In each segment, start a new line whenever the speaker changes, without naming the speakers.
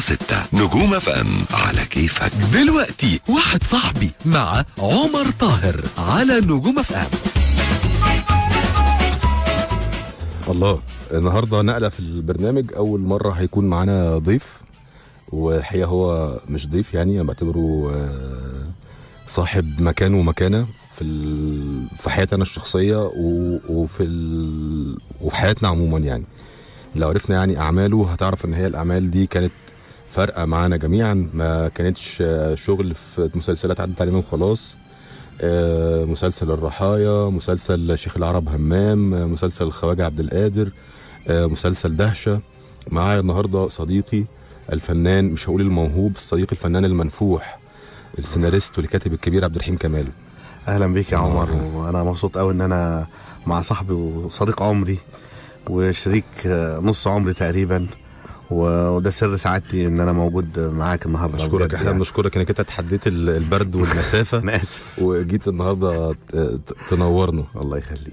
ستة نجوم اف ام على كيفك دلوقتي واحد صاحبي مع عمر طاهر على نجوم اف ام الله النهارده نقله في البرنامج اول مره هيكون معانا ضيف والحقيقه هو مش ضيف يعني انا بعتبره آه، صاحب مكان ومكانه في في حياتي انا الشخصيه وفي وفي حياتنا عموما يعني لو عرفنا يعني اعماله هتعرف ان هي الاعمال دي كانت فارقه معانا جميعا ما كانتش آه، شغل في مسلسلات عدت علينا وخلاص آه، مسلسل الرحايا مسلسل شيخ العرب همام آه، مسلسل الخواجه عبد القادر مسلسل دهشه معايا النهارده صديقي الفنان مش هقول الموهوب الصديق الفنان المنفوح السيناريست والكاتب الكبير عبد الرحيم كمال اهلا بيك يا عمر وانا مبسوط قوي ان انا
مع صاحبي وصديق عمري وشريك آه، نص عمري تقريبا
وده سر سعادتي ان انا موجود معاك النهارده بشكرك احنا بنشكرك يعني. انك انت تحديت البرد والمسافه انا اسف وجيت النهارده تنورنا الله يخليك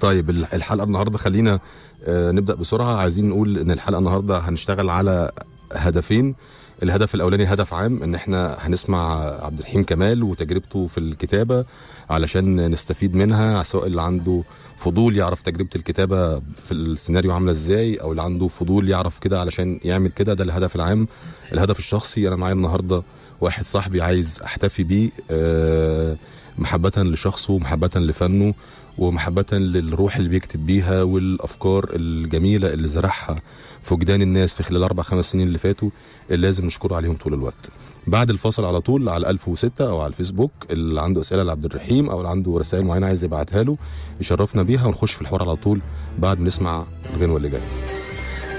طيب الحلقه النهارده خلينا آه، نبدا بسرعه عايزين نقول ان الحلقه النهارده هنشتغل على هدفين الهدف الاولاني هدف عام ان احنا هنسمع عبد الرحيم كمال وتجربته في الكتابه علشان نستفيد منها سواء اللي عنده فضول يعرف تجربه الكتابه في السيناريو عامله ازاي او اللي عنده فضول يعرف كده علشان يعمل كده ده الهدف العام الهدف الشخصي انا معايا النهارده واحد صاحبي عايز احتفي بيه آه، محبه لشخصه ومحبه لفنه ومحبه للروح اللي بيكتب بيها والافكار الجميله اللي زرعها فقدان الناس في خلال اربع خمس سنين اللي فاتوا اللي لازم نشكره عليهم طول الوقت بعد الفاصل على طول على 1006 او على الفيسبوك اللي عنده اسئله لعبد الرحيم او اللي عنده رسائل معينه عايز يبعتها له يشرفنا بيها ونخش في الحوار على طول بعد ما نسمع الغنوه اللي جايه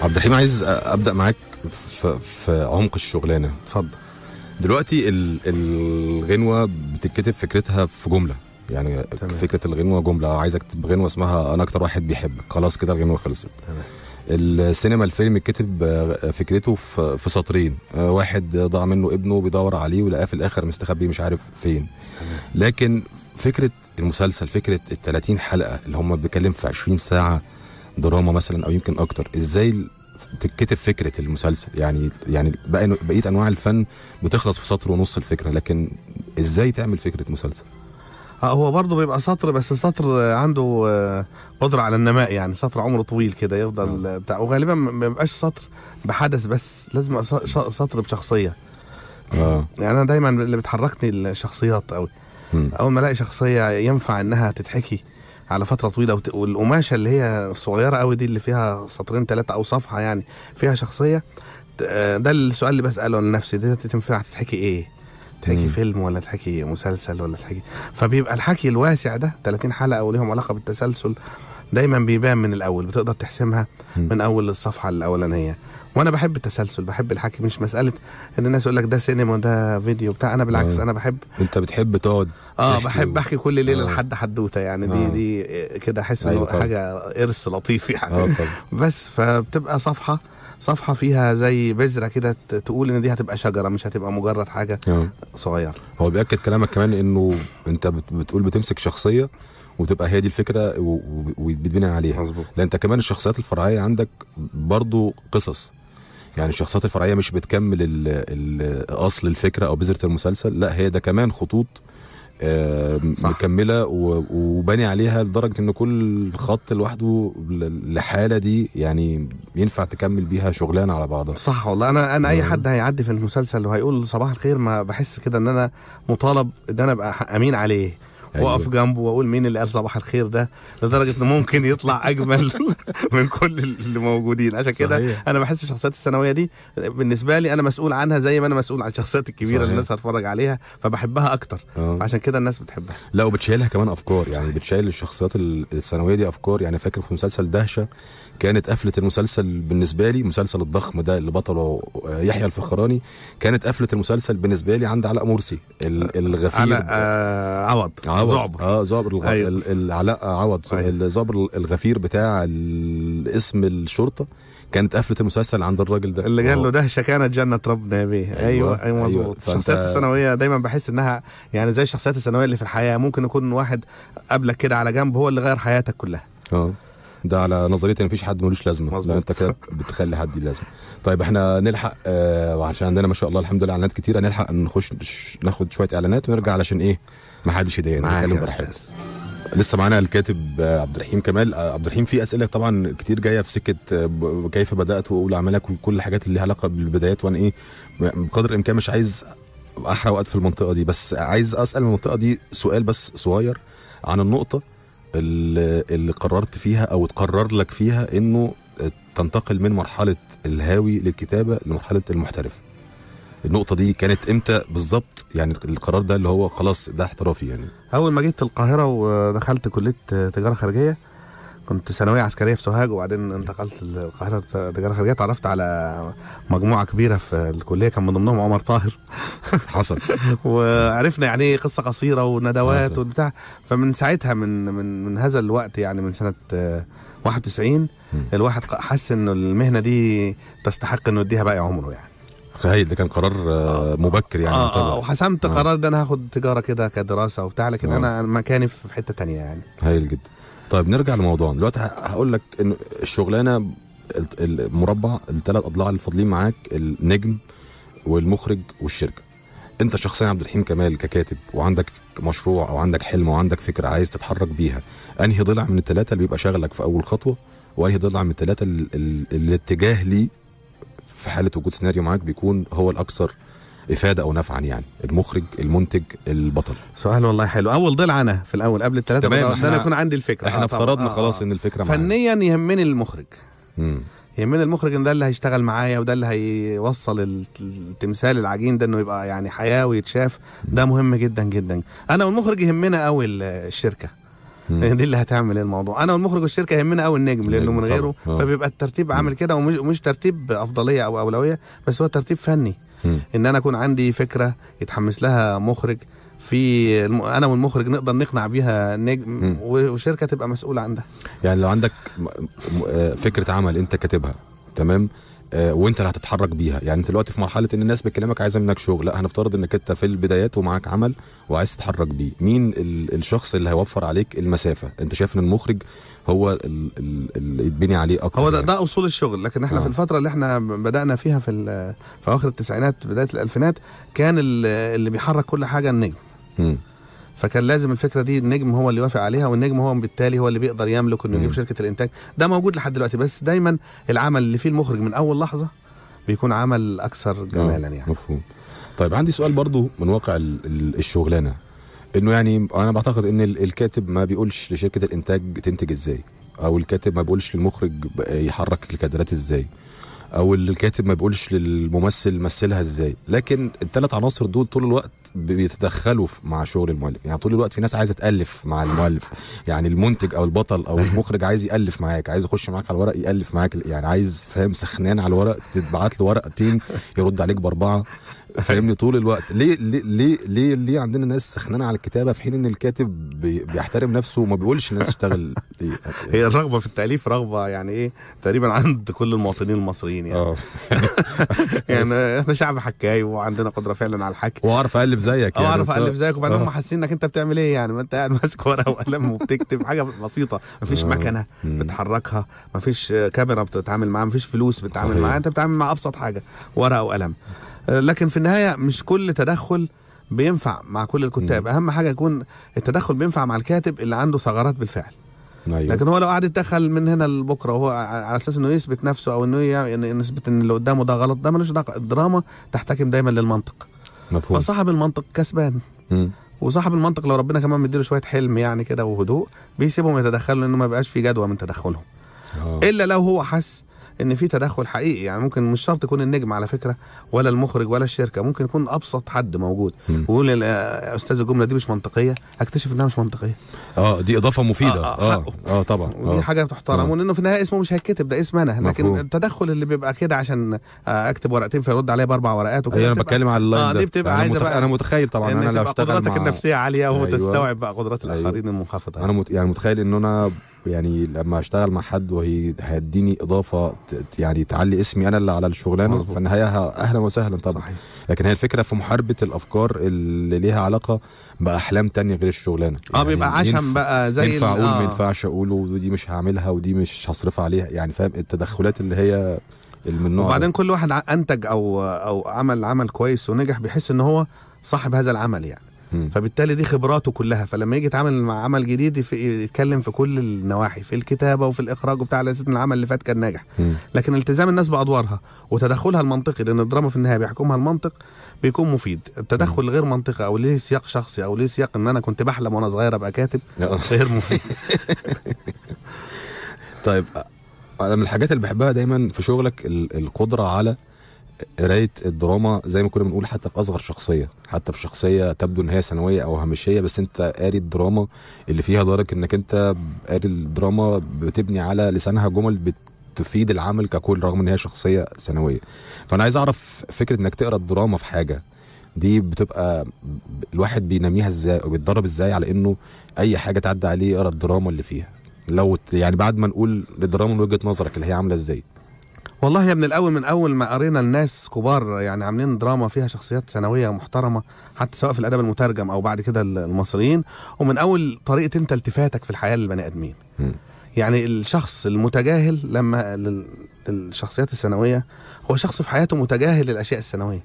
عبد الرحيم عايز ابدا معاك في, في عمق الشغلانه اتفضل دلوقتي الغنوه بتتكتب فكرتها في جمله يعني تمام. فكره الغنوه جمله عايزك تبقى غنوه اسمها انا اكتر واحد بيحبك خلاص كده الغنوه خلصت تمام. السينما الفيلم اتكتب آه، فكرته في سطرين آه، واحد ضاع منه ابنه بيدور عليه ولقاه في الاخر مستخبي مش عارف فين لكن فكره المسلسل فكره ال 30 حلقه اللي هم بيتكلم في 20 ساعه دراما مثلا او يمكن اكتر ازاي تتكتب فكره المسلسل يعني يعني بقيت انواع الفن بتخلص في سطر ونص الفكره لكن ازاي تعمل فكره مسلسل اه هو برضه بيبقى سطر بس سطر عنده
آه، قدره على النماء يعني سطر عمره طويل كده يفضل آه. بتاع وغالبا ما بيبقاش سطر بحدث بس لازم سطر بشخصيه اه يعني انا دايما اللي بتحركني الشخصيات قوي اول ما الاقي شخصيه ينفع انها تتحكي على فتره طويله والقماشه اللي هي الصغيره قوي دي اللي فيها سطرين ثلاثه او صفحه يعني فيها شخصيه آه، ده السؤال اللي بساله لنفسي دي تنفع تتحكي ايه تحكي فيلم ولا تحكي مسلسل ولا تحكي فبيبقى الحكي الواسع ده 30 حلقه وليهم علاقه بالتسلسل دايما بيبان من الاول بتقدر تحسمها من اول الصفحه الاولانيه وانا بحب التسلسل بحب الحكي مش مساله ان الناس يقول لك ده سينما وده فيديو بتاع انا بالعكس آه. انا بحب انت بتحب تقعد اه بحب و... احكي كل ليله آه. لحد حدوته يعني دي آه. دي كده احس انه أيوة حاجه ارث لطيف يعني آه بس فبتبقى صفحه صفحه فيها زي بذره كده تقول ان دي هتبقى شجره مش هتبقى مجرد حاجه
آه. صغيره هو بياكد كلامك كمان انه انت بتقول بتمسك شخصيه وتبقى هي دي الفكره وبتبني عليها مظبوط لا انت كمان الشخصيات الفرعيه عندك برضو قصص يعني الشخصيات الفرعيه مش بتكمل ال ال اصل الفكره او بذره المسلسل لا هي ده كمان خطوط صح. مكمله وبني عليها لدرجه ان كل خط لوحده الحاله دي يعني ينفع تكمل بيها شغلانه على بعضها
صح والله انا انا اي آه. حد هيعدي في المسلسل وهيقول صباح الخير ما بحس كده ان انا مطالب ان انا ابقى امين عليه أيوة. واقف جنبه واقول مين اللي قال صباح الخير ده لدرجه انه ممكن يطلع اجمل من كل اللي موجودين عشان كده انا بحس الشخصيات الثانويه دي بالنسبه لي انا مسؤول عنها زي ما انا مسؤول عن الشخصيات الكبيره صحيح. اللي الناس هتتفرج عليها فبحبها اكتر
أوه. عشان كده الناس بتحبها لا وبتشيلها كمان افكار يعني بتشيل الشخصيات الثانويه دي افكار يعني فاكر في مسلسل دهشه كانت قفله المسلسل بالنسبه لي المسلسل الضخم ده اللي بطله آه، يحيى الفخراني كانت قفله المسلسل بالنسبه لي عند علاء مرسي الغفير على آه عوض زعبر اه زعبر أيوة. العلاء عوض أيوة. زعبر الغفير بتاع اسم الشرطه كانت قفله المسلسل عند الراجل ده اللي قال له
دهشه كانت جنه ربنا يا بيه ايوه ايوه, أيوة, أيوه. مظبوط أيوة. الشخصيات فأنت... الثانويه دايما بحس انها يعني زي الشخصيات الثانويه اللي في الحياه ممكن يكون واحد قبلك كده على جنب هو اللي غير حياتك كلها
اه ده على نظريه ان مفيش حد ملوش لازمه مظبوط انت كده بتخلي حد لازمه طيب احنا نلحق آه وعشان عندنا ما شاء الله الحمد لله اعلانات كتيره نلحق نخش ناخد شويه اعلانات ونرجع علشان ايه ما حدش يضايقنا نتكلم بس لسه معانا الكاتب عبد الرحيم كمال عبد الرحيم في اسئله طبعا كتير جايه في سكه كيف بدات واولى اعمالك وكل الحاجات اللي ليها علاقه بالبدايات وانا ايه بقدر الامكان مش عايز احرق وقت في المنطقه دي بس عايز اسال المنطقه دي سؤال بس صغير عن النقطه اللي قررت فيها او تقرر لك فيها انه تنتقل من مرحله الهاوي للكتابه لمرحله المحترف النقطه دي كانت امتى بالظبط يعني القرار ده اللي هو خلاص ده احترافي يعني
اول ما جيت القاهره ودخلت كليه تجاره خارجيه كنت ثانويه عسكريه في سوهاج وبعدين انتقلت القاهره تجاره خارجيه تعرفت على مجموعه كبيره في الكليه كان من ضمنهم عمر طاهر حصل وعرفنا يعني ايه قصه قصيره وندوات وبتاع فمن ساعتها من من من هذا الوقت يعني من سنه 91 الواحد حس انه المهنه دي
تستحق انه يديها باقي عمره يعني هايل ده كان قرار آه،, آه مبكر يعني اه, آه
وحسمت آه. قرار ده انا هاخد تجاره كده كدراسه وبتاع لكن آه. انا مكاني في حته تانية يعني
هايل جدا طيب نرجع لموضوعنا دلوقتي هقول لك ان الشغلانه المربع الثلاث اضلاع اللي فاضلين معاك النجم والمخرج والشركه انت شخصيا عبد الحليم كمال ككاتب وعندك مشروع او عندك حلم وعندك فكره عايز تتحرك بيها انهي ضلع من الثلاثه اللي بيبقى شغلك في اول خطوه وانهي ضلع من الثلاثه الاتجاه ليه في حاله وجود سيناريو معاك بيكون هو الاكثر افاده او نفعا يعني المخرج المنتج البطل سؤال والله حلو اول ضلع انا في الاول قبل الثلاثه تمام انا يكون عندي الفكره احنا آه، افترضنا آه خلاص آه. ان الفكره فنيا
فنيا يهمني المخرج امم يهمني المخرج ان ده اللي هيشتغل معايا وده اللي هيوصل التمثال العجين ده انه يبقى يعني حياه ويتشاف ده مهم جدا جدا انا والمخرج يهمنا قوي الشركه لان دي اللي هتعمل الموضوع انا والمخرج والشركه يهمنا قوي النجم لانه من غيره آه. فبيبقى الترتيب عامل كده ومش مش ترتيب افضليه او اولويه بس هو ترتيب فني ان انا اكون عندي فكره يتحمس لها مخرج في الم... انا والمخرج نقدر نقنع بيها نجم وشركه تبقى مسؤوله
عنها يعني لو عندك آه، فكره عمل انت كاتبها تمام آه، وانت اللي هتتحرك بيها يعني انت دلوقتي في مرحله ان الناس بتكلمك عايزه منك شغل لا هنفترض انك انت في البدايات ومعاك عمل وعايز تتحرك بيه مين الشخص اللي هيوفر عليك المسافه انت شايف ان المخرج هو اللي يتبني عليه اكتر هو ده, يعني. ده اصول الشغل لكن احنا آه. في الفتره اللي احنا
بدانا فيها في في اواخر التسعينات بدايه الالفينات كان اللي بيحرك كل حاجه النجم م. فكان لازم الفكره دي النجم هو اللي يوافق عليها والنجم هو بالتالي هو اللي بيقدر يملك انه يجيب شركه الانتاج ده موجود لحد دلوقتي بس دايما العمل اللي فيه المخرج من اول لحظه بيكون عمل اكثر جمالا آه، يعني
مفهوم طيب عندي سؤال برضو من واقع الشغلانه انه يعني انا بعتقد ان الكاتب ما بيقولش لشركه الانتاج تنتج ازاي او الكاتب ما بيقولش للمخرج يحرك الكادرات ازاي او الكاتب ما بيقولش للممثل مثلها ازاي لكن الثلاث عناصر دول طول الوقت بيتدخلوا مع شغل المؤلف يعني طول الوقت في ناس عايزه تالف مع المؤلف يعني المنتج او البطل او المخرج عايز يالف معاك عايز يخش معاك على الورق يالف معاك يعني عايز فاهم سخنان على الورق تبعت له ورقتين يرد عليك باربعه فاهمني طول الوقت ليه ليه ليه ليه, عندنا ناس سخنانه على الكتابه في حين ان الكاتب بيحترم نفسه وما بيقولش الناس تشتغل
هي الرغبه في التاليف رغبه يعني ايه تقريبا عند كل المواطنين المصريين يعني آه. يعني احنا شعب حكاي وعندنا قدره فعلا على الحكي واعرف الف زيك يعني اعرف الف زيك وبعدين هم آه. حاسين انك انت بتعمل ايه يعني ما انت قاعد ماسك ورقه وقلم وبتكتب حاجه بسيطه ما فيش آه. مكنه بتحركها ما فيش كاميرا بتتعامل معاها ما فيش فلوس بتتعامل معاها انت بتتعامل مع ابسط حاجه ورقه وقلم آه، لكن في النهايه مش كل تدخل بينفع مع كل الكتاب اهم حاجه يكون التدخل بينفع مع الكاتب اللي عنده ثغرات بالفعل أيوه. لكن هو لو قعد يتدخل من هنا لبكره وهو على اساس انه يثبت نفسه او انه يثبت ان اللي قدامه ده غلط ده ملوش دراما تحتكم دايما للمنطق مفهوم. فصاحب المنطق كسبان وصاحب المنطق لو ربنا كمان مديله شويه حلم يعني كده وهدوء بيسيبهم يتدخلوا لانه ما بيبقاش في جدوى من تدخلهم أوه. الا لو هو حس ان في تدخل حقيقي يعني ممكن مش شرط يكون النجم على فكره ولا المخرج ولا الشركه ممكن يكون ابسط حد موجود ويقول آه، استاذ الجمله دي مش منطقيه اكتشف انها مش منطقيه
اه دي اضافه مفيده اه اه, آه, آه, آه طبعا آه دي حاجه
تحترم آه. لانه في النهايه اسمه مش هيتكتب ده اسم انا لكن مفهوم. التدخل اللي بيبقى كده عشان آه، اكتب ورقتين فيرد عليا باربع ورقات وكده أيوة، انا بتكلم على اللاين آه دي بتبقى عايزه متخ... انا متخيل طبعا انا لو قدراتك النفسيه عاليه وتستوعب أيوة. بقى قدرات الاخرين أيوة.
المنخفضه انا يعني متخيل ان انا يعني لما اشتغل مع حد وهي هيديني اضافه يعني تعلي اسمي انا اللي على الشغلانه في النهايه اهلا وسهلا طبعا صحيح. لكن هي الفكره في محاربه الافكار اللي ليها علاقه باحلام تانية غير الشغلانه اه يعني بيبقى عشم بقى زي ينفع اقول آه. ما ينفعش اقول ودي مش هعملها ودي مش هصرف عليها يعني فاهم التدخلات اللي هي من وبعدين
كل واحد انتج او او عمل عمل كويس ونجح بيحس ان هو صاحب هذا العمل يعني فبالتالي دي خبراته كلها فلما يجي يتعامل مع عمل جديد يتكلم في كل النواحي في الكتابه وفي الاخراج وبتاع على اساس ان العمل اللي فات كان ناجح لكن التزام الناس بادوارها وتدخلها المنطقي لان الدراما في النهايه بيحكمها المنطق بيكون مفيد التدخل الغير منطقي او ليه سياق شخصي او ليه سياق ان انا كنت بحلم وانا صغير ابقى كاتب آه. غير مفيد
طيب انا من الحاجات اللي بحبها دايما في شغلك القدره على قرايه الدراما زي ما كنا بنقول حتى في اصغر شخصيه حتى في شخصيه تبدو ان هي ثانويه او هامشيه بس انت قاري الدراما اللي فيها دارك انك انت قاري الدراما بتبني على لسانها جمل بت تفيد العمل ككل رغم ان هي شخصيه ثانويه فانا عايز اعرف فكره انك تقرا الدراما في حاجه دي بتبقى الواحد بينميها ازاي وبيتدرب ازاي على انه اي حاجه تعدي عليه يقرا الدراما اللي فيها لو يعني بعد ما نقول الدراما من وجهه نظرك اللي هي عامله ازاي والله يا من الاول من اول
ما قرينا الناس كبار يعني عاملين دراما فيها شخصيات ثانويه محترمه حتى سواء في الادب المترجم او بعد كده المصريين ومن اول طريقه انت التفاتك في الحياه للبني ادمين يعني الشخص المتجاهل لما الشخصيات الثانويه هو شخص في حياته متجاهل للاشياء الثانويه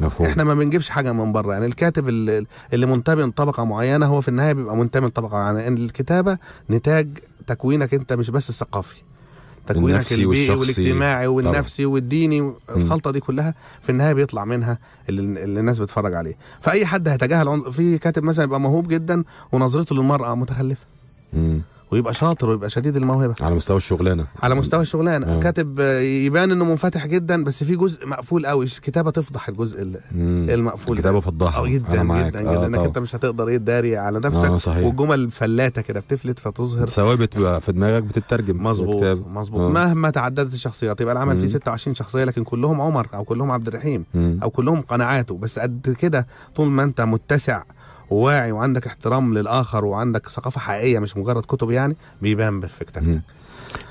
مفهوم. احنا ما بنجيبش حاجه من بره يعني الكاتب اللي, اللي منتمي لطبقه معينه هو في النهايه بيبقى منتمي لطبقه معينه يعني الكتابه نتاج تكوينك انت مش بس الثقافي
تكوينك النفسي البيئي والاجتماعي والنفسي
طبعا. والديني الخلطه دي كلها في النهايه بيطلع منها اللي, اللي الناس بتتفرج عليه فاي حد هيتجاهل في كاتب مثلا يبقى موهوب جدا ونظرته للمراه متخلفه مم. ويبقى شاطر ويبقى شديد الموهبه
على مستوى الشغلانه
على مستوى الشغلانه آه. كاتب يبان انه منفتح جدا بس في جزء مقفول قوي الكتابه تفضح الجزء مم. المقفول الكتابه فضحها آه، جدا أنا معاك. جدا آه جدا انك انت مش هتقدر ايه تداري على نفسك آه والجمل فلاته كده بتفلت فتظهر
ثوابت في دماغك بتترجم مظبوط مظبوط آه.
مهما تعددت الشخصيات يبقى العمل فيه 26 شخصيه لكن كلهم عمر او كلهم عبد الرحيم مم. او كلهم قناعاته بس قد كده طول ما انت متسع وواعي وعندك احترام للاخر وعندك ثقافه حقيقيه مش مجرد كتب يعني بيبان
بفكرتك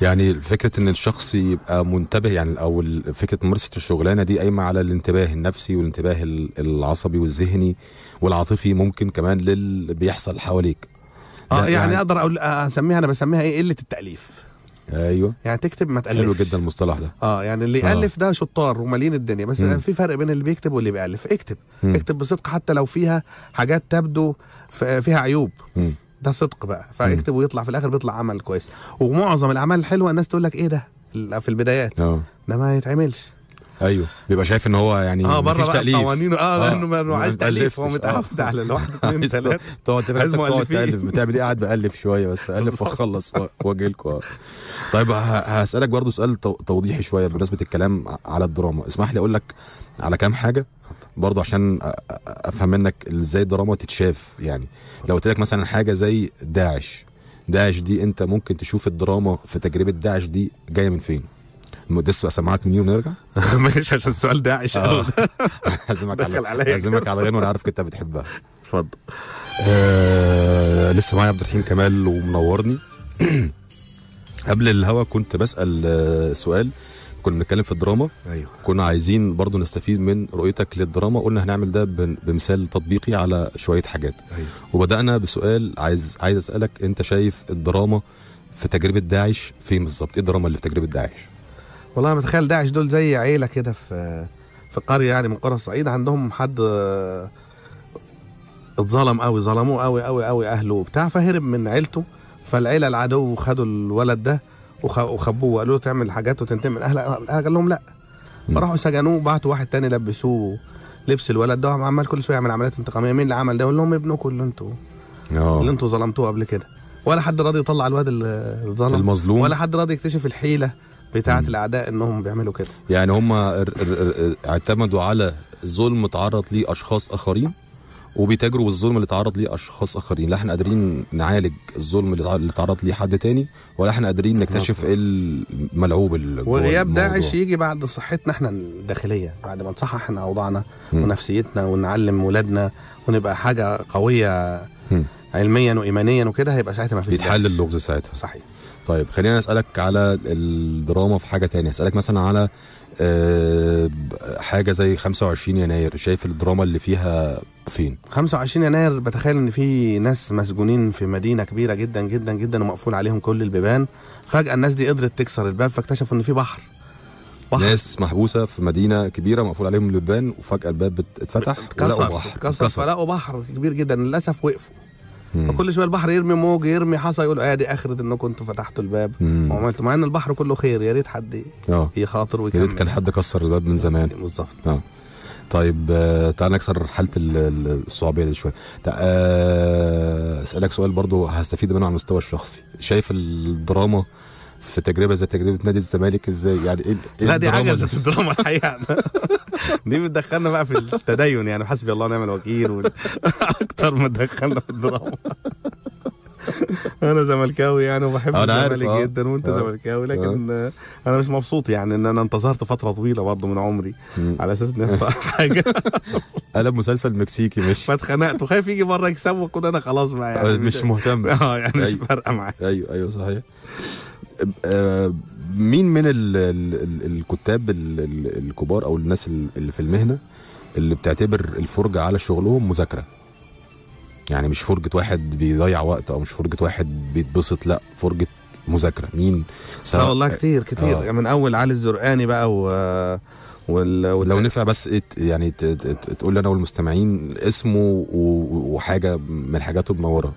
يعني فكره ان الشخص يبقى منتبه يعني او فكره ممارسه الشغلانه دي قايمه على الانتباه النفسي والانتباه العصبي والذهني والعاطفي ممكن كمان للي بيحصل حواليك اه يعني, يعني
اقدر اقول آه، اسميها انا بسميها ايه قله التاليف ايوه يعني تكتب
ما تالفش حلو جدا المصطلح ده
اه يعني اللي آه. يالف آه. ده شطار ومالين الدنيا بس يعني في فرق بين اللي بيكتب واللي بيالف اكتب م. اكتب بصدق حتى لو فيها حاجات تبدو فيها عيوب م. ده صدق بقى فاكتب ويطلع في الاخر بيطلع عمل كويس ومعظم الاعمال الحلوه الناس تقول لك ايه ده
في البدايات آه.
ده ما يتعملش
ايوه بيبقى شايف ان هو يعني اه بره بقى قوانينه آه،, اه لانه آه عايز تاليف هو متعود آه. على الواحد اثنين ثلاثه تقعد تقعد تالف بتعمل ايه قاعد بالف شويه بس الف واخلص واجي لكم آه. طيب هسالك برضو سؤال توضيحي شويه بمناسبه الكلام على الدراما اسمح لي اقول لك على كام حاجه برضه عشان افهم منك ازاي الدراما تتشاف يعني لو قلت لك مثلا حاجه زي داعش داعش دي انت ممكن تشوف الدراما في تجربه داعش دي جايه من فين مدس سماعات من يوم نرجع ماشي عشان السؤال ده عايش قوي هعزمك على هعزمك على غنوه انا عارفك انت بتحبها اتفضل آه، لسه معايا عبد الرحيم كمال ومنورني قبل الهوا كنت بسال آه، سؤال كنا بنتكلم في الدراما ايوه كنا عايزين برضو نستفيد من رؤيتك للدراما قلنا هنعمل ده بمثال تطبيقي على شويه حاجات أيوه. وبدانا بسؤال عايز عايز اسالك انت شايف الدراما في تجربه داعش فين بالظبط ايه الدراما اللي في تجربه داعش
والله انا متخيل داعش دول زي عيله كده في في قريه يعني من قرى الصعيد عندهم حد آه، اتظلم قوي ظلموه قوي قوي قوي اهله وبتاع فهرب من عيلته فالعيله العدو خدوا الولد ده وخبوه وقالوا له تعمل حاجات وتنتقم من اهلك قال لهم لا فراحوا سجنوه بعتوا واحد تاني لبسوه لبس الولد ده عمال كل شويه يعمل عمليات انتقاميه مين اللي عمل ده يقول لهم ابنكم اللي انتوا آه. اللي انتوا ظلمتوه قبل كده ولا حد راضي يطلع الواد اللي
المظلوم ولا حد
راضي يكتشف الحيله بتاعه الاعداء انهم بيعملوا كده
يعني هم اعتمدوا على ظلم تعرض ليه اشخاص اخرين وبيتاجروا بالظلم اللي تعرض ليه اشخاص اخرين لا احنا قادرين نعالج الظلم اللي تعرض ليه حد تاني ولا احنا قادرين نكتشف ايه الملعوب وغياب داعش
يجي بعد صحتنا احنا الداخليه بعد ما نصحح احنا اوضاعنا ونفسيتنا ونعلم ولادنا ونبقى حاجه قويه
علميا وايمانيا وكده هيبقى ساعتها ما فيش يتحل اللغز ساعتها صحيح طيب خلينا اسالك على الدراما في حاجه تانية اسالك مثلا على آه، حاجه زي 25 يناير شايف الدراما اللي فيها فين 25
يناير بتخيل ان في ناس مسجونين في مدينه كبيره جدا جدا جدا ومقفول عليهم كل البيبان فجاه الناس دي قدرت تكسر الباب فاكتشفوا ان في بحر
بحر. ناس محبوسه في مدينه كبيره مقفول عليهم البيبان وفجاه الباب اتفتح اتكسر
اتكسر فلقوا بحر كبير جدا للاسف وقفوا فكل شويه البحر يرمي موج يرمي حصى يقول ادي آه، اخرت انكم انتوا فتحتوا الباب وعملتوا مع ان البحر كله خير يا ريت حد
آه. يخاطر ويكمل يا ريت كان حد كسر الباب من زمان بالظبط اه طيب آه، تعال نكسر حاله الصعوبيه دي شويه اسالك سؤال برضو هستفيد منه على المستوى الشخصي شايف الدراما في تجربه زي تجربه نادي الزمالك ازاي يعني ايه, إيه لا دي حاجه ذات الدراما الحقيقه
دي بتدخلنا بقى في التدين يعني حسبي الله ونعم الوكيل اكتر ما تدخلنا في الدراما انا زملكاوي يعني وبحب الزمالك آه. جدا وانت آه. زملكاوي لكن آه. انا مش مبسوط يعني ان انا انتظرت فتره طويله برضه من عمري على اساس ان يحصل حاجه قلب مسلسل مكسيكي مش فاتخنقت وخايف يجي بره يكسبك وانا خلاص بقى يعني مش
مهتم اه يعني مش أيوه. فارقه معايا ايوه ايوه صحيح آه، مين من الـ الـ الكتاب الـ الكبار او الناس اللي في المهنه اللي بتعتبر الفرجه على شغلهم مذاكره يعني مش فرجه واحد بيضيع وقت او مش فرجه واحد بيتبسط لا فرجه مذاكره مين سواء اه والله كتير كتير آه. من اول علي الزرقاني بقى و وال... وال... لو نفع بس يعني تقول لنا والمستمعين اسمه وحاجه من حاجاته المنوره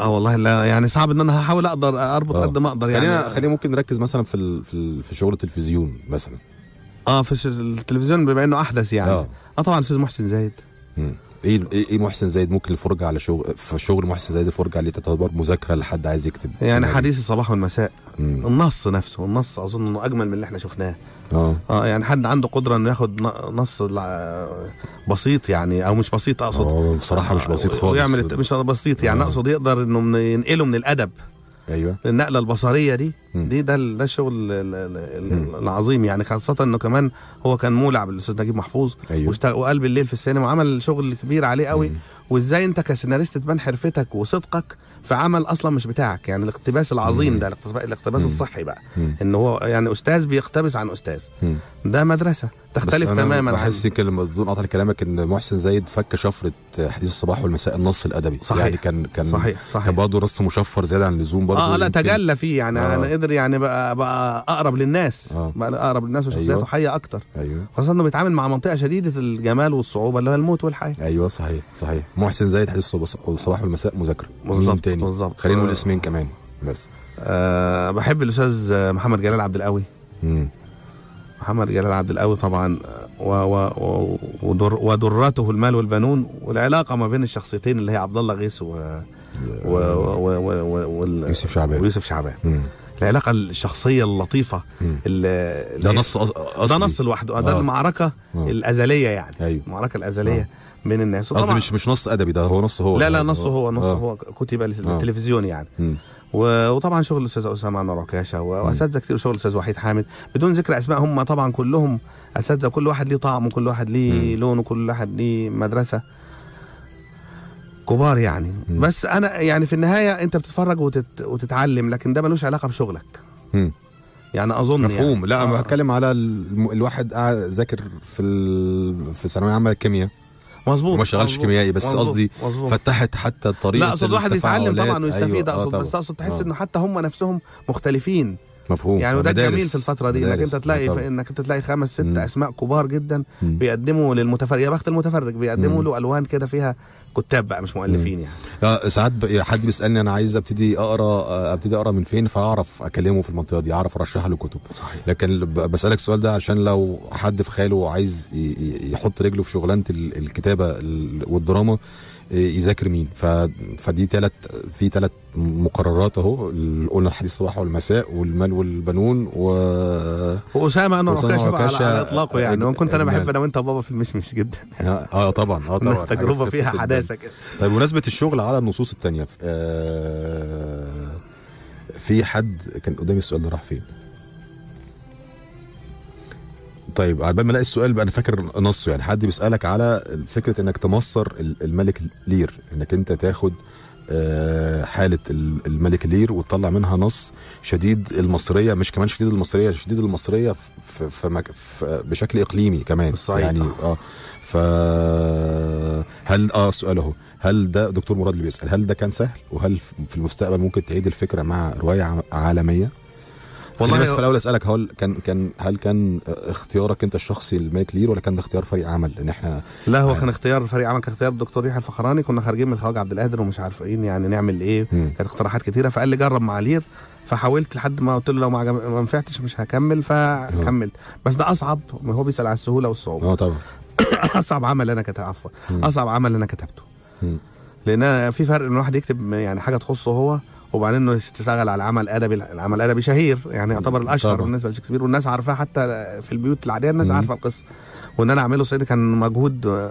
اه والله لا يعني صعب ان انا هحاول اقدر اربط آه. قد ما اقدر يعني, خلينا ممكن نركز مثلا في ال في, ال في شغل التلفزيون مثلا
اه في التلفزيون بما انه احدث يعني اه, آه طبعا الاستاذ محسن زايد
ايه ايه محسن زايد ممكن الفرجه على شغل في شغل محسن زايد الفرجه عليه تعتبر مذاكره لحد عايز يكتب يعني حديث
الصباح والمساء مم. النص نفسه النص اظن انه اجمل من اللي احنا شفناه اه اه يعني حد عنده قدره انه ياخد نص بسيط يعني او مش بسيط اقصد
اه بصراحه مش بسيط آه، خالص ويعمل مش
بسيط يعني أوه. اقصد يقدر انه ينقله من الادب ايوه النقله البصريه دي م. دي ده ده الشغل العظيم يعني خاصه انه كمان هو كان مولع بالاستاذ نجيب محفوظ أيوة. وقلب الليل في السينما وعمل شغل كبير عليه قوي م. وازاي انت كسيناريست تبان حرفتك وصدقك في عمل اصلا مش بتاعك يعني الاقتباس العظيم ده الاقتباس الصحي بقى ان هو يعني استاذ بيقتبس عن استاذ ده مدرسه تختلف تماما بحس
كلمه بدون قطع كلامك ان محسن زايد فك شفره حديث الصباح والمساء النص الادبي صحيح يعني كان كان صحيح صحيح كان برضه رص مشفر زياده عن اللزوم برضه اه لا تجلى
فيه يعني آه. انا قدر يعني بقى, بقى اقرب للناس آه. بقى اقرب للناس وشخصيته أيوة. حيه اكتر ايوه خاصه انه بيتعامل مع منطقه شديده الجمال والصعوبه اللي هو الموت والحياه
ايوه صحيح صحيح محسن زايد حديث الصباح والمساء مذاكره بالظبط بالظبط خلينا نقول اسمين كمان بس آه بحب الاستاذ محمد جلال عبد القوي محمد
جلال عبد القوي طبعا و و ودر ودرته المال والبنون والعلاقه ما بين الشخصيتين اللي هي عبد الله غيث و و و و و و يوسف شعبان ويوسف شعبان العلاقه الشخصيه اللطيفه اللي ده نص أصلي. ده نص لوحده ده آه. المعركه آه. الازليه يعني أيوه. المعركه الازليه آه. بين الناس قصدي مش
مش نص ادبي ده هو نص هو لا لا نص آه. هو نص آه. هو
كتب للتلفزيون آه. يعني م. وطبعا شغل الاستاذ اسامه انور عكاشه واساتذه كتير شغل الاستاذ وحيد حامد بدون ذكر اسماء هم طبعا كلهم اساتذه كل واحد ليه طعم وكل واحد ليه لون وكل واحد ليه مدرسه كبار يعني مم. بس انا يعني في النهايه انت بتتفرج وتت... وتتعلم لكن ده ملوش علاقه بشغلك مم. يعني اظن يعني. مفهوم يعني. لا انا آه.
بتكلم على الواحد قاعد ذاكر في ال... في الثانويه عامه كيمياء مظبوط ما شغلش كيميائي بس قصدي فتحت حتى طريقه لا اقصد الواحد يتعلم طبعا ويستفيد اقصد أيوة. بس اقصد تحس آه.
انه حتى هم نفسهم مختلفين مفهوم يعني وده الجميل في الفتره دي انك انت تلاقي آه، انك انت تلاقي خمس ست اسماء كبار جدا مم. بيقدموا للمتفرج يا بخت المتفرج بيقدموا مم. له الوان كده فيها
كتاب بقى مش مؤلفين يعني يعني ساعات حد بيسالني انا عايز ابتدي اقرا آه، ابتدي اقرا من فين فاعرف اكلمه في المنطقه دي اعرف ارشح له كتب صحيح. لكن بسالك السؤال ده عشان لو حد في خاله عايز يحط رجله في شغلانه الكتابه والدراما إيه، يذاكر مين ف... فدي ثلاث في ثلاث مقررات اهو قلنا الحديث الصباح والمساء والمال والبنون و واسامه انا ما على, على اطلاقه يعني وان كنت انا بحب انا
وانت بابا في المشمش جدا
اه, آه، طبعا اه طبعا تجربه فيها حداثه كده طيب بمناسبه الشغل على النصوص الثانيه آه، في حد كان قدامي السؤال ده راح فين؟ طيب على بال ما الاقي السؤال بقى انا فاكر نصه يعني حد بيسالك على فكره انك تمصر الملك لير انك انت تاخد آه، حاله الملك لير وتطلع منها نص شديد المصريه مش كمان شديد المصريه شديد المصريه في في بشكل اقليمي كمان بالصحيح. يعني اه ف هل اه السؤال اهو هل ده دكتور مراد اللي بيسال هل ده كان سهل وهل في المستقبل ممكن تعيد الفكره مع روايه عالميه والله بس في الاول اسالك هل كان كان هل كان اختيارك انت الشخصي للميك لير ولا كان ده اختيار فريق عمل ان احنا
لا هو آه. كان اختيار فريق عمل كان اختيار الدكتور يحيى الفخراني كنا خارجين من الخواجه عبد القادر ومش عارفين إيه، يعني نعمل ايه كانت اقتراحات كتيره فقال لي جرب مع لير فحاولت لحد ما قلت له لو ما, نفعتش مش هكمل فكملت آه. بس ده اصعب هو بيسال على السهوله والصعوبه اه طبعا اصعب عمل انا كتبته عفوا اصعب عمل انا كتبته لان في فرق ان الواحد يكتب يعني حاجه تخصه هو وبعدين انه تشتغل على عمل ادبي العمل الادبي شهير يعني يعتبر الاشهر طبعا. بالنسبه لشكسبير والناس عارفاه حتى في البيوت العاديه الناس عارفه القصه وان انا اعمله صعيدي كان مجهود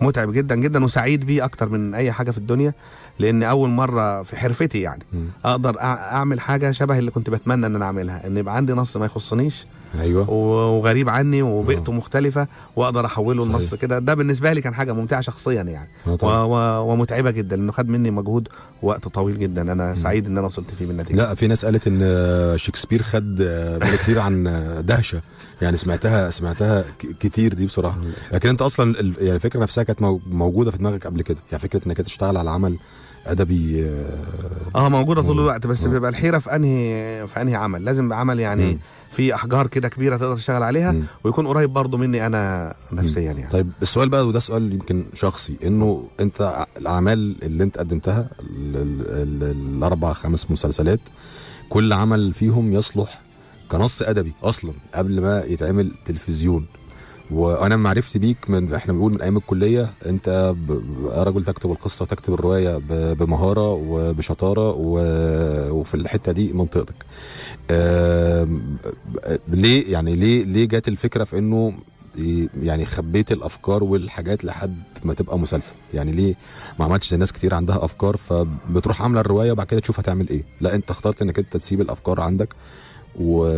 متعب جدا جدا وسعيد بيه اكتر من اي حاجه في الدنيا لان اول مره في حرفتي يعني اقدر اعمل حاجه شبه اللي كنت بتمنى ان انا اعملها ان يبقى عندي نص ما يخصنيش ايوه وغريب عني وبيئته آه. أوه. مختلفه واقدر احوله لنص كده ده بالنسبه لي كان حاجه ممتعه شخصيا يعني آه، و و ومتعبه جدا لانه خد مني مجهود وقت طويل جدا انا سعيد ان انا وصلت فيه بالنتيجه لا
في ناس قالت ان شكسبير خد كتير عن دهشه يعني سمعتها سمعتها كتير دي بصراحه لكن انت اصلا يعني الفكره نفسها كانت موجوده في دماغك قبل كده يعني فكره انك تشتغل على عمل ادبي اه, آه، موجوده طول الوقت بس بيبقى
الحيره في انهي في انهي عمل لازم عمل يعني مم. في احجار كده كبيره تقدر تشتغل عليها مم. ويكون قريب برضه مني انا
نفسيا يعني طيب السؤال بقى وده سؤال يمكن شخصي انه انت الاعمال اللي انت قدمتها الاربع خمس مسلسلات كل عمل فيهم يصلح كنص ادبي اصلا قبل ما يتعمل تلفزيون وانا معرفتي بيك من احنا بنقول من ايام الكليه انت رجل تكتب القصه وتكتب الروايه بمهاره وبشطاره وفي الحته دي منطقتك ليه يعني ليه ليه جت الفكره في انه يعني خبيت الافكار والحاجات لحد ما تبقى مسلسل يعني ليه ما عملتش زي ناس كتير عندها افكار فبتروح عامله الروايه وبعد كده تشوف هتعمل ايه لا انت اخترت انك انت تسيب الافكار عندك و...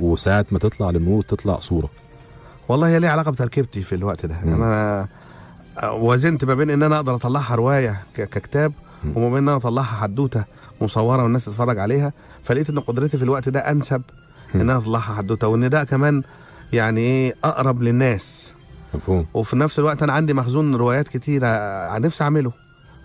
وساعه ما تطلع للنور تطلع صوره
والله هي ليها علاقه بتركيبتي في الوقت ده يعني انا وزنت ما بين ان انا اقدر اطلعها روايه ككتاب وما بين ان انا اطلعها حدوته مصوره والناس تتفرج عليها فلقيت ان قدرتي في الوقت ده انسب ان انا اطلعها حدوته وان ده كمان يعني ايه اقرب للناس مفهوم وفي نفس الوقت انا عندي مخزون روايات كتيره نفسي اعمله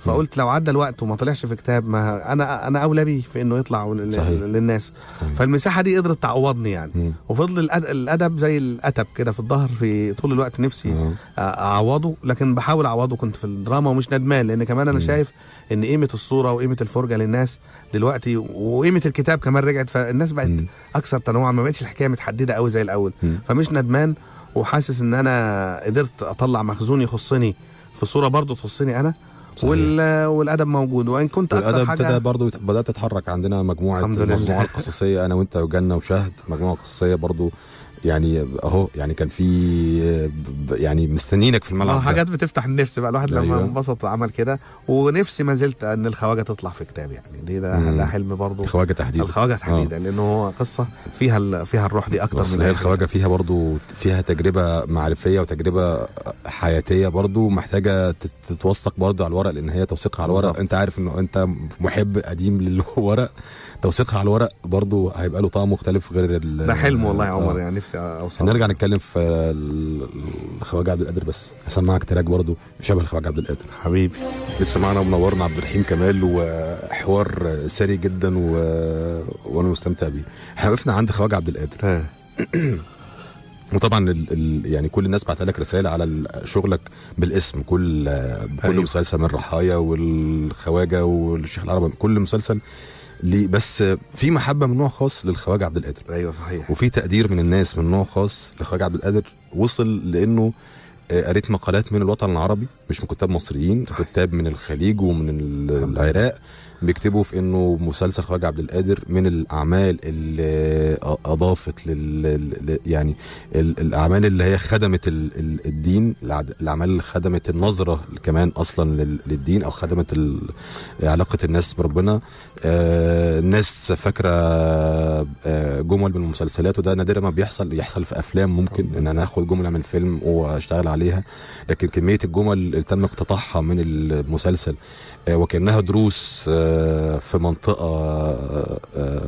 فقلت لو عدى الوقت وما طلعش في كتاب ما انا انا اولى بيه في انه يطلع للناس صحيح. فالمساحه دي قدرت تعوضني يعني مم. وفضل الادب زي الاتب كده في الظهر في طول الوقت نفسي مم. اعوضه لكن بحاول اعوضه كنت في الدراما ومش ندمان لان كمان انا مم. شايف ان قيمه الصوره وقيمه الفرجه للناس دلوقتي وقيمه الكتاب كمان رجعت فالناس بقت مم. اكثر تنوعا ما بقتش الحكايه متحدده قوي زي الاول مم. فمش ندمان وحاسس ان انا قدرت اطلع مخزون يخصني في صوره برضه تخصني انا وال... والادب موجود وان كنت اكثر حاجه الادب برضه
بدات تتحرك عندنا مجموعه الحمد لله. القصصيه انا وانت وجنه وشهد مجموعه قصصيه برضو يعني اهو يعني كان في يعني مستنيينك في الملعب حاجات
بتفتح النفس بقى الواحد لما أيوة. انبسط عمل كده ونفسي ما زلت ان الخواجه تطلع في كتاب يعني دي ده, ده حلم برضه الخواجه تحديدا الخواجه آه. تحديدا آه. لانه قصه فيها فيها الروح دي اكتر من هي الخواجه
فيها برضه فيها تجربه معرفيه وتجربه حياتيه برضه محتاجه تتوثق برضه على الورق لان هي توثيقها على الورق بالزبط. انت عارف انه انت محب قديم للورق توثيقها على الورق برضه هيبقى له طعم مختلف غير ال ده حلم والله يا آه. عمر آه. يعني نفسي
اوصل هنرجع
نتكلم في الخواجه عبد القادر بس هسمعك تراك برضه شبه الخواجه عبد القادر حبيبي لسه معانا ومنورنا عبد الرحيم كمال وحوار سري جدا و... وانا مستمتع بيه احنا وقفنا عند الخواجه عبد القادر وطبعا الـ الـ يعني كل الناس بعت لك رسائل على شغلك بالاسم كل كل أيوه. مسلسل من رحايا والخواجه والشيخ العرب كل مسلسل ليه بس في محبه من نوع خاص للخواجه عبد القادر ايوه صحيح وفي تقدير من الناس من نوع خاص لخواجه عبد القادر وصل لانه آه، قريت مقالات من الوطن العربي مش من كتاب مصريين كتاب من الخليج ومن العراق بيكتبوا في انه مسلسل خراج عبد القادر من الاعمال اللي اضافت لل يعني الاعمال اللي هي خدمت الدين الاعمال اللي خدمت النظره كمان اصلا للدين او خدمت علاقه الناس بربنا الناس فاكره جمل من المسلسلات وده نادرا ما بيحصل يحصل في افلام ممكن ان انا اخد جمله من فيلم واشتغل عليها لكن كميه الجمل اللي تم اقتطاعها من المسلسل وكانها دروس في منطقه آه،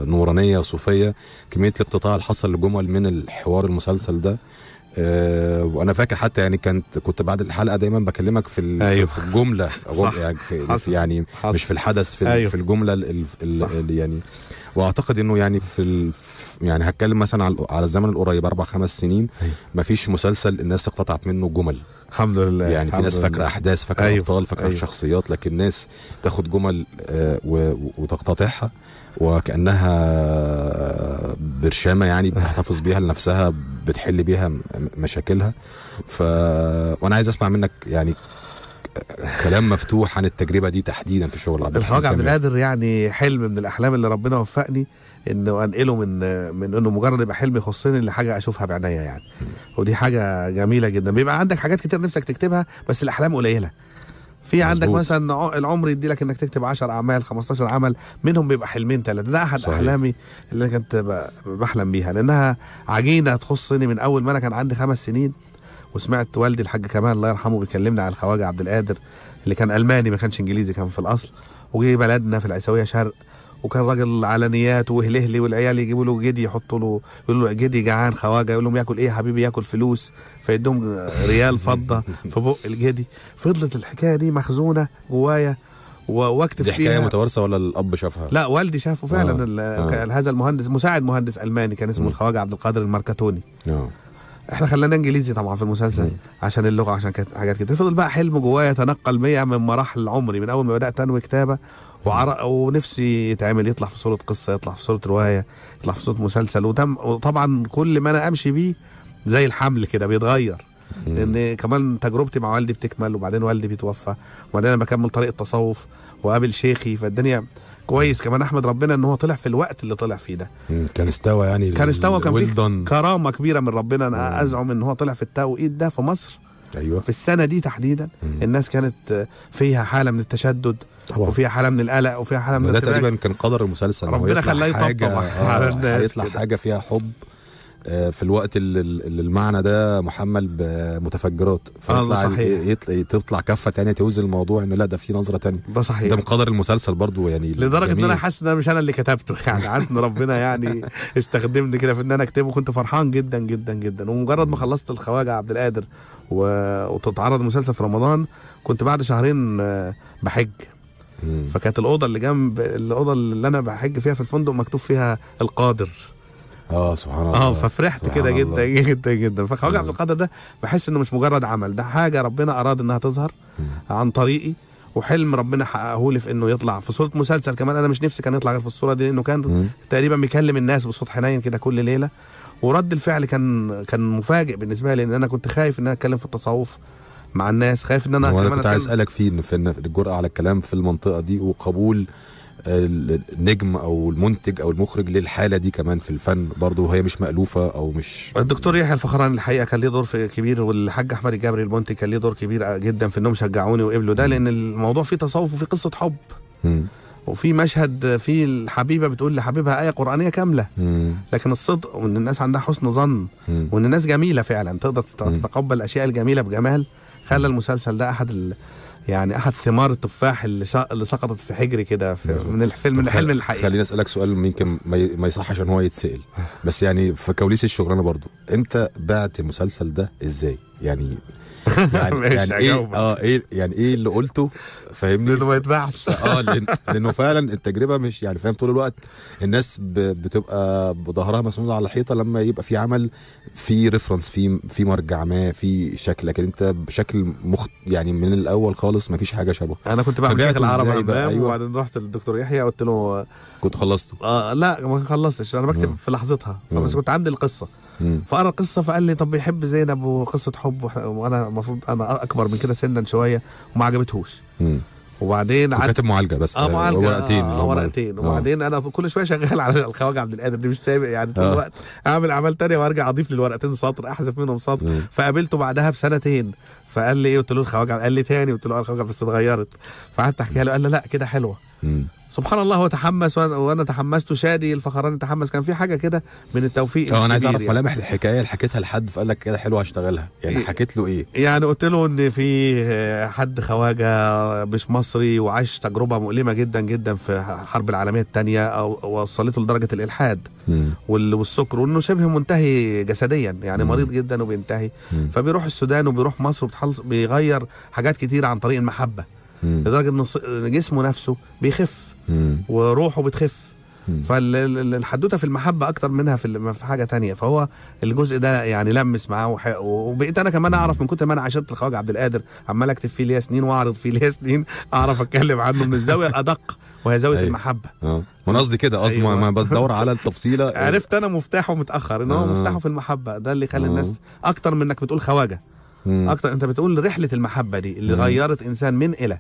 نورانيه صوفيه كميه الاقتطاع اللي حصل لجمل من الحوار المسلسل ده آه، وانا فاكر حتى يعني كنت كنت بعد الحلقه دايما بكلمك في أيوه. في الجمله صح. يعني, في حصل. يعني حصل. مش في الحدث في, أيوه. في الجمله ال يعني واعتقد انه يعني في يعني هتكلم مثلا على الزمن القريب اربع خمس سنين أيوه. مفيش مسلسل الناس اقتطعت منه جمل الحمد لله يعني الحمد في ناس فاكره احداث فاكره أيوه. ابطال فاكره أيوه. شخصيات لكن ناس تاخد جمل آه، وتقتطعها وكانها برشامه يعني بتحتفظ بيها لنفسها بتحل بيها مشاكلها ف وانا عايز اسمع منك يعني كلام مفتوح عن التجربه دي تحديدا في شغل عبد الحاج عبد
القادر يعني حلم من الاحلام اللي ربنا وفقني انه انقله من من انه مجرد يبقى حلم يخصني لحاجه اشوفها بعينيا يعني ودي حاجه جميله جدا بيبقى عندك حاجات كتير نفسك تكتبها بس الاحلام قليله في عندك مثلا العمر يدي لك انك تكتب 10 اعمال 15 عمل منهم بيبقى حلمين ثلاثه ده احد صحيح. احلامي اللي كنت بحلم بيها لانها عجينه تخصني من اول ما انا كان عندي خمس سنين وسمعت والدي الحاج كمال الله يرحمه بيكلمنا على الخواجه عبد القادر اللي كان الماني ما كانش انجليزي كان في الاصل وجه بلدنا في العيسويه شرق وكان راجل علانيات وهلهلي والعيال يجيبوا له جدي يحطوا له يقولوا له جدي جعان خواجه يقول لهم ياكل ايه يا حبيبي ياكل فلوس فيدهم ريال فضه في بق الجدي فضلت الحكايه دي مخزونه جوايا
واكتب فيها دي حكايه متوارثه ولا الاب شافها؟ لا والدي شافه فعلا
آه. آه. هذا المهندس مساعد مهندس الماني كان اسمه الخواجه عبد القادر المركاتوني آه. احنا خلينا انجليزي طبعا في المسلسل عشان اللغه عشان كانت حاجات كده فضل بقى حلم جوايا يتنقل 100 من مراحل عمري من اول ما بدات انوي كتابه وعر... ونفسي يتعمل يطلع في صوره قصه يطلع في صوره روايه يطلع في صوره مسلسل وتم... وطبعا كل ما انا امشي بيه زي الحمل كده بيتغير لان كمان تجربتي مع والدي بتكمل وبعدين والدي بيتوفى وبعدين انا بكمل طريق التصوف وقابل شيخي فالدنيا كويس كمان احمد ربنا ان هو طلع في الوقت اللي طلع فيه ده
كان استوى يعني كان استوى كان
في كرامه كبيره من ربنا انا ازعم ان هو طلع في التوقيت ده في مصر ايوه في السنه دي تحديدا الناس كانت فيها حاله من التشدد طبعا وفيها حاله من القلق وفيها حاله من ده تقريبا كان
قدر المسلسل ربنا خلاه يطبطب على آه، الناس هيطلع حاجه فيها حب آه، في الوقت اللي المعنى ده محمل بمتفجرات آه، فيطلع يطلع تطلع كفه تانية توزن الموضوع انه لا ده في نظره تانية ده صحيح ده مقدر المسلسل برضو يعني لدرجه ان انا
حاسس ان انا مش انا اللي كتبته يعني حاسس ان ربنا يعني استخدمني كده في ان انا اكتبه كنت فرحان جدا جدا جدا ومجرد ما خلصت الخواجه عبد القادر و... وتتعرض مسلسل في رمضان كنت بعد شهرين بحج فكانت الاوضه اللي جنب الاوضه اللي انا بحج فيها في الفندق مكتوب فيها القادر
اه سبحان الله اه ففرحت كده جدا
جدا جدا فخواجه عبد القادر ده بحس انه مش مجرد عمل ده حاجه ربنا اراد انها تظهر عن طريقي وحلم ربنا حققه لي في انه يطلع في صوره مسلسل كمان انا مش نفسي كان يطلع غير في الصوره دي لانه كان م. تقريبا بيكلم الناس بصوت حنين كده كل ليله ورد الفعل كان كان مفاجئ بالنسبه لي لان انا كنت خايف ان انا اتكلم في التصوف مع الناس خايف ان انا هو انا كنت عايز
اسالك فيه ان في الجرأه على الكلام في المنطقه دي وقبول آه، النجم او المنتج او المخرج للحاله دي كمان في الفن برضه وهي مش مالوفه او مش
الدكتور يحيى الفخراني الحقيقه كان ليه دور كبير والحاج احمد الجبري المنتج كان ليه دور كبير جدا في انهم شجعوني وقبلوا ده لان الموضوع فيه تصوف وفيه قصه حب وفي مشهد فيه الحبيبه بتقول لحبيبها ايه قرانيه كامله لكن الصدق وان الناس عندها حسن ظن وان الناس جميله فعلا تقدر تتقبل الاشياء الجميله بجمال خلى المسلسل ده احد ال... يعني احد ثمار التفاح اللي, ش... اللي سقطت في حجري كده في... من الفيلم من الحلم الحقيقي خليني
اسالك سؤال يمكن ما يصحش ان هو يتسال بس يعني في كواليس الشغلانه برضو انت بعت المسلسل ده ازاي يعني يعني يعني ايه اه ايه يعني ايه اللي قلته فاهمني لانه ما يتباعش اه لانه فعلا التجربه مش يعني فاهم طول الوقت الناس بتبقى بظهرها مسنود على الحيطه لما يبقى في عمل في ريفرنس في في مرجع ما في شكل لكن انت بشكل مخ يعني من الاول خالص ما فيش حاجه شبهه انا كنت بعمل شكل عربي أيوة.
وبعدين رحت للدكتور يحيى قلت له كنت خلصته آه لا ما خلصتش انا بكتب آه. في لحظتها آه. بس كنت عندي القصه فقرا القصه فقال لي طب بيحب زينب وقصه حب وانا المفروض انا اكبر من كده سنا شويه وما عجبتهوش وبعدين عاد كاتب معالجه بس اه معالجه آه، ورقتين آه ورقتين آه. وبعدين انا كل شويه شغال على الخواجه عبد القادر دي مش سابق يعني طول آه. الوقت اعمل اعمال تانية وارجع اضيف للورقتين سطر احذف منهم سطر مم. فقابلته بعدها بسنتين فقال لي ايه قلت له الخواجه قال لي تاني قلت له الخواجه بس اتغيرت فقعدت احكيها له قال لي لا كده حلوه سبحان الله هو تحمس وانا تحمست شادي الفخراني تحمس كان في حاجه كده من التوفيق اه انا عايز اعرف يعني. ملامح الحكايه
اللي حكيتها لحد فقال لك كده حلو هشتغلها يعني إيه حكيت له ايه
يعني قلت له ان في حد خواجه مش مصري وعاش تجربه مؤلمه جدا جدا في الحرب العالميه الثانيه وصلته لدرجه الالحاد والسكر وانه شبه منتهي جسديا يعني مم. مريض جدا وبينتهي مم. فبيروح السودان وبيروح مصر بيغير حاجات كتير عن طريق المحبه لدرجه ان جسمه نفسه بيخف مم. وروحه بتخف فالحدوته في المحبه اكتر منها في في حاجه تانية فهو الجزء ده يعني لمس معاه وبقيت انا كمان اعرف من كتر ما انا عاشرت الخواجه عبد القادر عمال اكتب فيه ليا سنين واعرض فيه ليا سنين اعرف اتكلم عنه من الزاويه الادق وهي زاويه أيوة. المحبه
اه وانا قصدي كده قصدي أيوة. ما
بدور على التفصيله عرفت انا مفتاحه متاخر ان هو آه. مفتاحه في المحبه ده اللي خلى آه. الناس اكتر من انك بتقول خواجه مم. اكتر انت بتقول رحله المحبه دي اللي مم. غيرت انسان من الى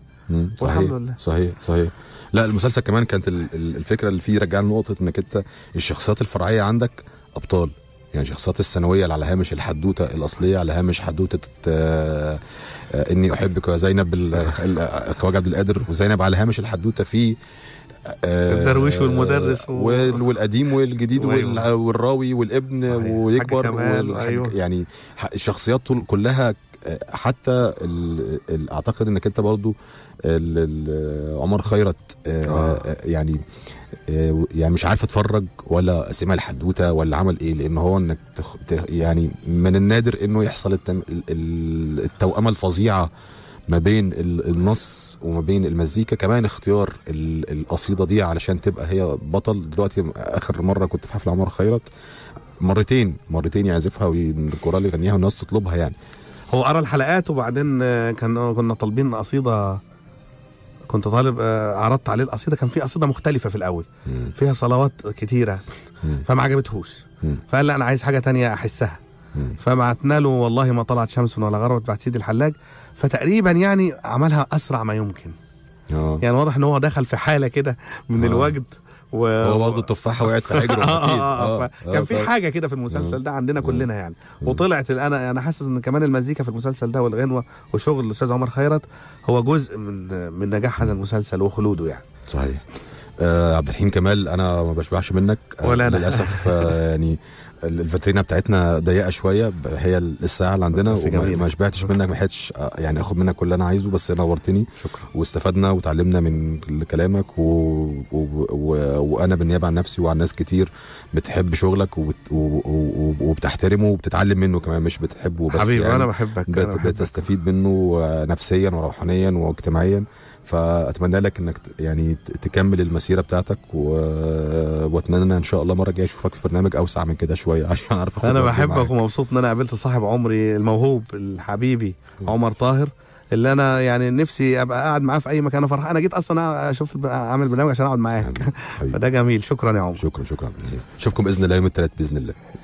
والحمد لله صحيح صحيح لا المسلسل كمان كانت الفكره اللي فيه رجعنا لنقطه انك انت الشخصيات الفرعيه عندك ابطال يعني شخصيات الثانويه اللي على هامش الحدوته الاصليه على هامش حدوته آه، آه، اني احبك وزينب زينب الخواجه آه، عبد القادر وزينب على هامش الحدوته في آه، الدرويش والمدرس و... والقديم والجديد والراوي والابن ويكبر ويكبر وال... أيوه. يعني الشخصيات كلها حتى ال اعتقد انك انت برضو ال عمر خيرت آه. آه. آه، يعني يعني مش عارف اتفرج ولا سمع الحدوته ولا عمل ايه لان هو انك تخ... يعني من النادر انه يحصل التن... التوأمه الفظيعه ما بين النص وما بين المزيكا كمان اختيار القصيده دي علشان تبقى هي بطل دلوقتي اخر مره كنت في حفلة عمر خيرت مرتين مرتين يعزفها والكورال يغنيها والناس تطلبها يعني
هو قرا الحلقات وبعدين كان كنا طالبين قصيده كنت طالب آه، عرضت عليه القصيده كان في قصيده مختلفه في الاول مم. فيها صلوات كتيره مم. فما عجبتهوش مم. فقال لا انا عايز حاجه تانية احسها فبعتنا له والله ما طلعت شمس ولا غربت بعت سيدي الحلاج فتقريبا يعني عملها اسرع ما يمكن أوه. يعني واضح ان هو دخل في حاله كده من أوه. الوجد
و... هو برضه التفاحه
وقعت في حجره آه،, آه،, آه،, آه كان في طيب. حاجه كده في المسلسل ده عندنا كلنا يعني وطلعت انا انا حاسس ان كمان المزيكا في المسلسل ده والغنوه وشغل الاستاذ عمر خيرت هو جزء من من نجاح هذا المسلسل وخلوده يعني
صحيح آه عبد الرحيم كمال انا ما بشبعش منك آه ولا أنا. للاسف آه يعني الفاترينا بتاعتنا ضيقه شويه هي الساعه اللي عندنا وما شبعتش منك ما حدش آه، يعني اخد منك كل اللي انا عايزه بس نورتني شكرا واستفدنا وتعلمنا من كلامك و... و... و... وانا بالنيابه عن نفسي وعن ناس كتير بتحب شغلك وبت... و... و... وبتحترمه وبتتعلم منه كمان مش بتحبه بس حبيبي يعني انا بحبك بت... أنا بحبك. بتستفيد منه آه، نفسيا وروحانيا واجتماعيا فاتمنى لك انك يعني تكمل المسيره بتاعتك و... واتمنى ان شاء الله مره الجايه اشوفك في برنامج اوسع من كده شويه عشان اعرف انا بحبك
ومبسوط ان انا قابلت صاحب عمري الموهوب الحبيبي عمر طاهر اللي انا يعني نفسي ابقى قاعد معاه في اي مكان انا فرحان انا جيت اصلا اشوف اعمل برنامج عشان اقعد معاك فده جميل شكرا يا عمر شكرا شكرا
اشوفكم باذن الله يوم الثلاث باذن الله